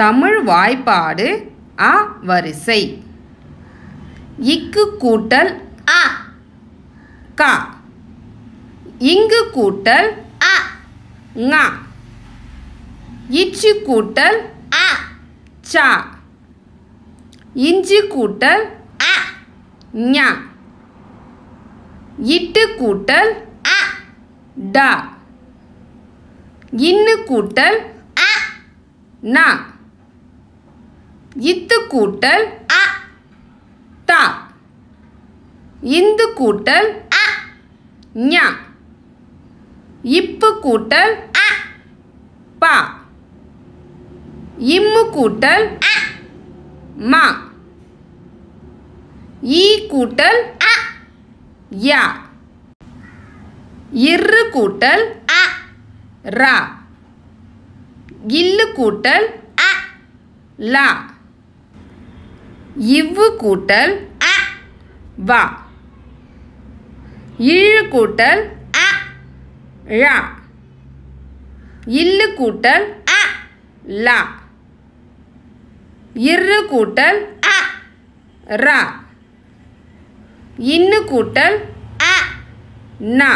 தமிழ் வாய்ப்பாடு அ வரிசை இக்கு கூட்டல் அ கா இங்கு கூட்டல் அ ங இச்சு கூட்டல் அ ச இஞ்சி கூட்டல் அ ஞா இட்டு கூட்டல் அ டா இன்னு கூட்டல் அ ந இத்து கூட்டல் அ தா இந்து கூட்டல் அ ஞா இப்பு கூட்டல் அ பா இம்மு கூட்டல் அ மா ஈ கூட்டல் அ யா இரு கூட்டல் அ ரா இல்லு கூட்டல் அ லா இவ்வு கூட்டல் அ வா இழு கூட்டல் அ ழா இல்லு கூட்டல் அ லா இரு கூட்டல் அ ரா இன்னு கூட்டல் அ நா